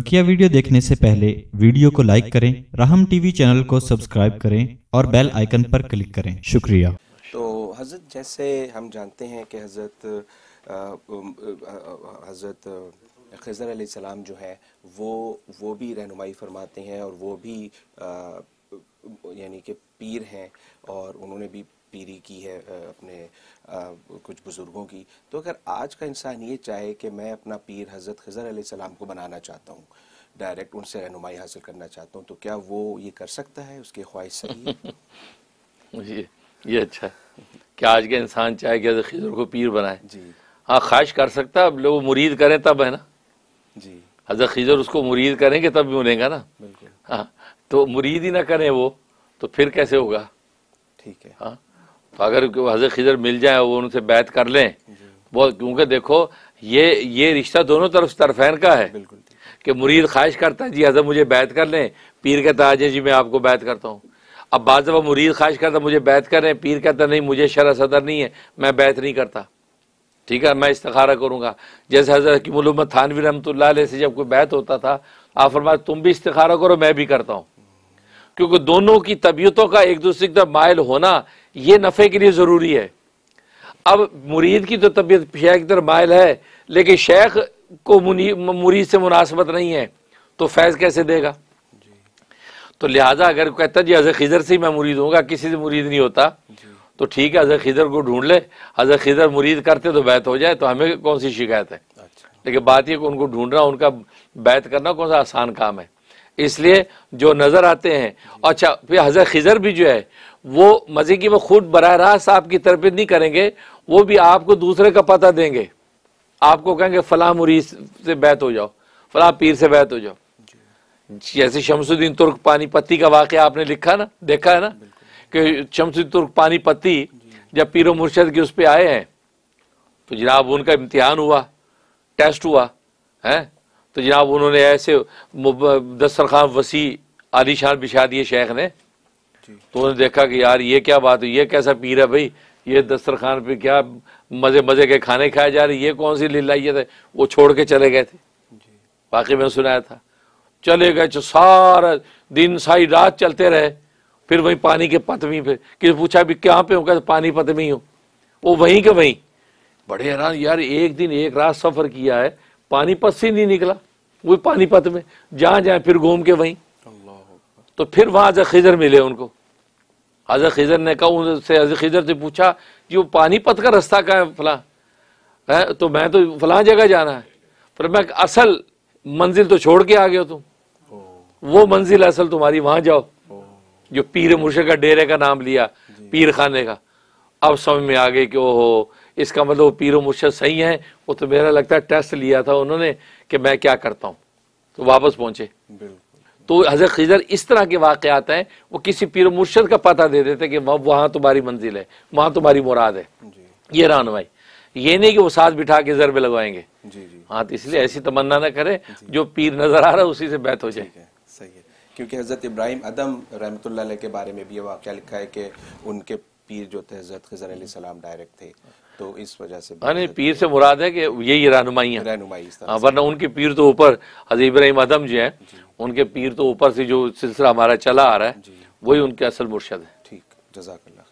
बकिया वीडियो देखने से पहले वीडियो को लाइक करें राहम टीवी चैनल को सब्सक्राइब करें और बेल आइकन पर क्लिक करें शुक्रिया तो हज़रत जैसे हम जानते हैं कि हज़रत हज़रत खजर सलाम जो है वो वो भी रहनुमाई फरमाते हैं और वो भी आ, यानी कि पीर हैं और उन्होंने भी पीरी की है अपने कुछ बुज़ुर्गों की तो अगर आज का इंसान ये चाहे कि मैं अपना पीर हज़रत खज़र सलाम को बनाना चाहता हूँ डायरेक्ट उनसे रहनुमाई हासिल करना चाहता हूँ तो क्या वो ये कर सकता है उसकी ख्वाहिश सही है ये ये अच्छा क्या आज का इंसान चाहे कि हज़रत खज़र को पीर बनाए जी हाँ ख्वाहिश कर सकता है अब लोग मुरीद करें तब है ना जी हज़रत खज़र उसको मुरीद करेंगे तब बनेगा ना बिल्कुल हाँ तो मुरीद ही ना करें वो तो फिर कैसे होगा ठीक है हाँ तो अगर हजरत खिजर मिल जाए वो उनसे बैत कर लें बहुत क्योंकि देखो ये ये रिश्ता दोनों तरफ तरफैन का है बिल्कुल कि मुरीद ख्वाहिश करता है जी हजरत मुझे बैत कर लें पीर कहता है जी मैं आपको बैत करता हूँ अब बाद जब मुरीद ख्वाहिश करता मुझे बैत कर पीर कहता नहीं मुझे शरा सदर नहीं है मैं बैत नहीं करता ठीक है मैं इस्तारा करूँगा जैसे हजरत हकीमत थानवी रहमत से जब कोई बैत होता था आप फरमा तुम भी इस्तारा करो मैं भी करता हूँ क्योंकि दोनों की तबीयतों का एक दूसरे की तरफ मायल होना ये नफ़े के लिए ज़रूरी है अब मुरीद की तो तबीयत शेख की तरफ मायल है लेकिन शेख को मुरीद से मुनासबत नहीं है तो फैज़ कैसे देगा तो लिहाजा अगर कहता जी अजय खिजर से ही मैं मुरीद होगा किसी से मुरीद नहीं होता तो ठीक है अजर खिजर को ढूंढ ले अजर खिजर मुरीद करते तो बैत हो जाए तो हमें कौन सी शिकायत है अच्छा। लेकिन बात यह कि उनको ढूंढना उनका बैत करना कौन सा आसान काम है इसलिए जो नज़र आते हैं अच्छा फिर हज़रत खिजर भी जो है वो मज़े की वो खुद बर रास्त आपकी तरबियत नहीं करेंगे वो भी आपको दूसरे का पता देंगे आपको कहेंगे फला मुरीद से बैत हो जाओ फला पीर से बैत हो जाओ जैसे शमसुद्दीन तुर्क पानी पत्ती का वाक्य आपने लिखा ना देखा है ना कि शमसुद्दीन तुर्क पानी पत्ती जब पीर मुर्शद के उस पर आए हैं तो जनाब उनका इम्तिहान हुआ टेस्ट हुआ है तो जनाब उन्होंने ऐसे दस्तरखान वसी शान बिछा दिए शेख ने तो उन्होंने देखा कि यार ये क्या बात है ये कैसा पीर है भाई ये दस्तरखान पे क्या मज़े मज़े के खाने खाए जा रहे ये कौन सी लीलाइयत है वो छोड़ के चले गए थे बाकी मैंने सुनाया था चले गए तो सारा दिन सारी रात चलते रहे फिर वही पानी के पतवी पे किसी पूछा भी कहाँ पे हो क्या पानी पतवी हो वो वहीं के वहीं बड़े हैरान यार एक दिन एक रात सफ़र किया है पानीपत से नहीं निकला वो पानीपत में जहां जाए फिर घूम के वहीं तो फिर वहां हजर खिजर मिले उनको हजर खिजर ने कहा उनसे हजर खिजर से पूछा कि वो पानीपत का रास्ता कहा है फला है तो मैं तो फला जगह जाना है पर मैं असल मंजिल तो छोड़ के आ गया तुम वो मंजिल असल तुम्हारी वहां जाओ जो पीर मुर्शे का डेरे का नाम लिया पीर खाने का अब समझ में आ गए कि ओहो इसका मतलब पीर मुर्शद सही है वो तो मेरा लगता है टेस्ट लिया था उन्होंने कि मैं क्या करता हूँ तो वापस पहुंचे तो हजरत खिजर इस तरह के वाकत हैं वो किसी पीर मुर्शद का पता दे देते कि वहाँ तुम्हारी मंजिल है वहाँ तुम्हारी मुराद है ये रानवाई ये नहीं कि वो साथ बिठा के जरबे लगवाएंगे हाँ तो इसलिए ऐसी तमन्ना ना करें जो पीर नजर आ रहा है उसी से बैठ हो जाए क्योंकि हज़रत इब्राहिम अदम रहमत के बारे में भी ये वाक़ लिखा है कि उनके पीर जो थे हजरत खजर सलाम डायरेक्ट थे तो इस वजह से यानी हाँ, पीर से मुराद है कि यही रहनुमाई है रहनुमाई हाँ, वरना उनके पीर तो ऊपर हजर इब्राहिम आदम जो हैं उनके पीर तो ऊपर से जो सिलसिला हमारा चला आ रहा है वही उनके असल मुर्शद है ठीक जजाकल्ला